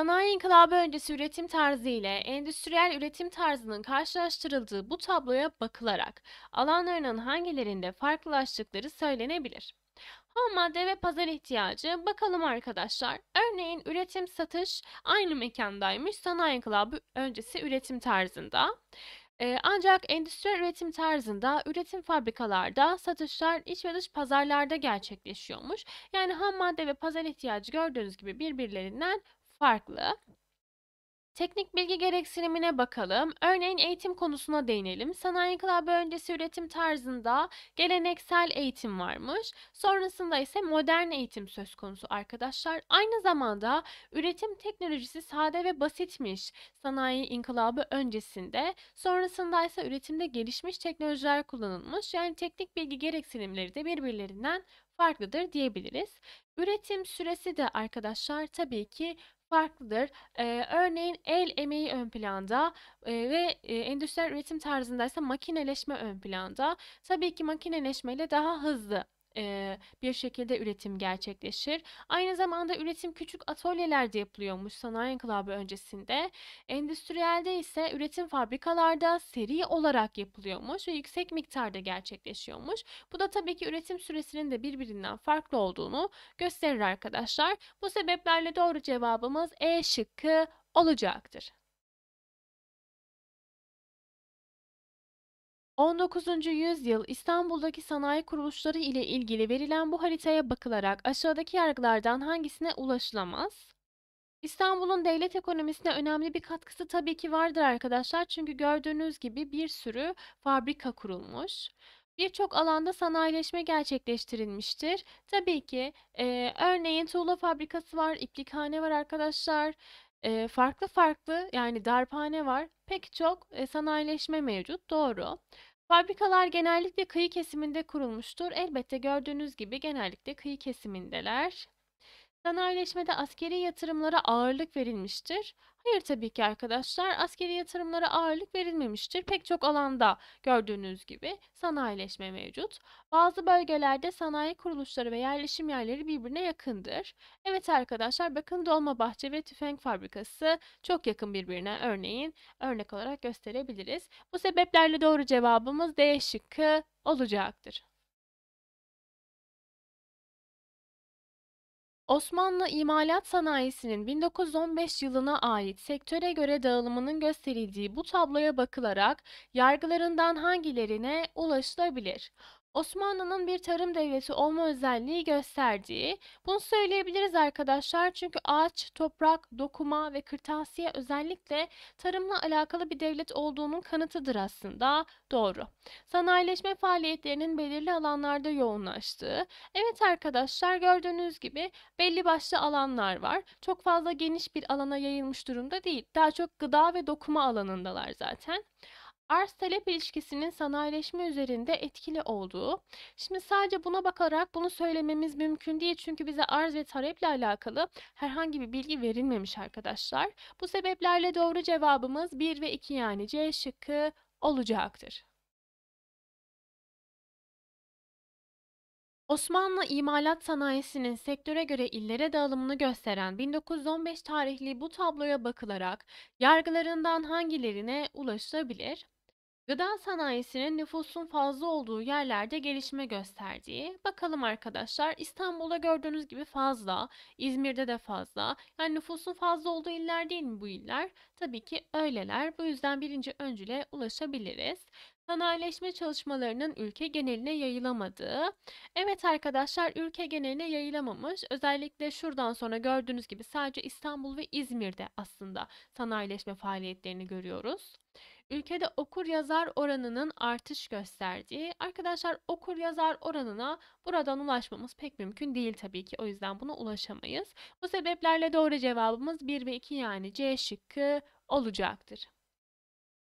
Sanayi inkılabı öncesi üretim tarzı ile endüstriyel üretim tarzının karşılaştırıldığı bu tabloya bakılarak alanlarının hangilerinde farklılaştıkları söylenebilir. Ham madde ve pazar ihtiyacı bakalım arkadaşlar. Örneğin üretim satış aynı mekandaymış sanayi inkılabı öncesi üretim tarzında. Ee, ancak endüstriyel üretim tarzında üretim fabrikalarda satışlar iç ve dış pazarlarda gerçekleşiyormuş. Yani ham madde ve pazar ihtiyacı gördüğünüz gibi birbirlerinden farklı. Teknik bilgi gereksinimine bakalım. Örneğin eğitim konusuna değinelim. Sanayi inkılabı öncesi üretim tarzında geleneksel eğitim varmış. Sonrasında ise modern eğitim söz konusu arkadaşlar. Aynı zamanda üretim teknolojisi sade ve basitmiş. Sanayi inkılabı öncesinde, sonrasında ise üretimde gelişmiş teknolojiler kullanılmış. Yani teknik bilgi gereksinimleri de birbirlerinden farklıdır diyebiliriz. Üretim süresi de arkadaşlar tabii ki farklıdır. Ee, örneğin el emeği ön planda e, ve e, endüstriyel üretim tarzında ise makineleşme ön planda. Tabii ki makineleşmeyle daha hızlı bir şekilde üretim gerçekleşir. Aynı zamanda üretim küçük atölyelerde yapılıyormuş sanayi inkılabı öncesinde. Endüstriyelde ise üretim fabrikalarda seri olarak yapılıyormuş ve yüksek miktarda gerçekleşiyormuş. Bu da tabii ki üretim süresinin de birbirinden farklı olduğunu gösterir arkadaşlar. Bu sebeplerle doğru cevabımız E şıkkı olacaktır. 19. yüzyıl İstanbul'daki sanayi kuruluşları ile ilgili verilen bu haritaya bakılarak aşağıdaki yargılardan hangisine ulaşılamaz? İstanbul'un devlet ekonomisine önemli bir katkısı tabii ki vardır arkadaşlar. Çünkü gördüğünüz gibi bir sürü fabrika kurulmuş. Birçok alanda sanayileşme gerçekleştirilmiştir. Tabii ki e, örneğin tuğla fabrikası var, iplikhane var arkadaşlar. E, farklı farklı yani darphane var. Pek çok e, sanayileşme mevcut. Doğru. Fabrikalar genellikle kıyı kesiminde kurulmuştur. Elbette gördüğünüz gibi genellikle kıyı kesimindeler. Sanayileşmede askeri yatırımlara ağırlık verilmiştir. Hayır tabii ki arkadaşlar askeri yatırımlara ağırlık verilmemiştir. Pek çok alanda gördüğünüz gibi sanayileşme mevcut. Bazı bölgelerde sanayi kuruluşları ve yerleşim yerleri birbirine yakındır. Evet arkadaşlar bakın Dolmabahçe ve Tüfek Fabrikası çok yakın birbirine örneğin örnek olarak gösterebiliriz. Bu sebeplerle doğru cevabımız D şıkkı olacaktır. Osmanlı imalat sanayisinin 1915 yılına ait sektöre göre dağılımının gösterildiği bu tabloya bakılarak yargılarından hangilerine ulaşılabilir? Osmanlı'nın bir tarım devleti olma özelliği gösterdiği, bunu söyleyebiliriz arkadaşlar çünkü ağaç, toprak, dokuma ve kırtasiye özellikle tarımla alakalı bir devlet olduğunun kanıtıdır aslında. Doğru. Sanayileşme faaliyetlerinin belirli alanlarda yoğunlaştığı, evet arkadaşlar gördüğünüz gibi belli başlı alanlar var. Çok fazla geniş bir alana yayılmış durumda değil. Daha çok gıda ve dokuma alanındalar zaten arz talep ilişkisinin sanayileşme üzerinde etkili olduğu. Şimdi sadece buna bakarak bunu söylememiz mümkün değil çünkü bize arz ve taleple alakalı herhangi bir bilgi verilmemiş arkadaşlar. Bu sebeplerle doğru cevabımız 1 ve 2 yani C şıkkı olacaktır. Osmanlı imalat sanayisinin sektöre göre illere dağılımını gösteren 1915 tarihli bu tabloya bakılarak yargılarından hangilerine ulaşılabilir? Gıda sanayisinin nüfusun fazla olduğu yerlerde gelişme gösterdiği, bakalım arkadaşlar İstanbul'da gördüğünüz gibi fazla, İzmir'de de fazla. Yani nüfusun fazla olduğu iller değil mi bu iller? Tabii ki öyleler. Bu yüzden birinci öncüle ulaşabiliriz. Sanayileşme çalışmalarının ülke geneline yayılamadığı. Evet arkadaşlar ülke geneline yayılamamış. Özellikle şuradan sonra gördüğünüz gibi sadece İstanbul ve İzmir'de aslında sanayileşme faaliyetlerini görüyoruz ülkede okur yazar oranının artış gösterdiği. Arkadaşlar okur yazar oranına buradan ulaşmamız pek mümkün değil tabii ki. O yüzden buna ulaşamayız. Bu sebeplerle doğru cevabımız 1 ve 2 yani C şıkkı olacaktır.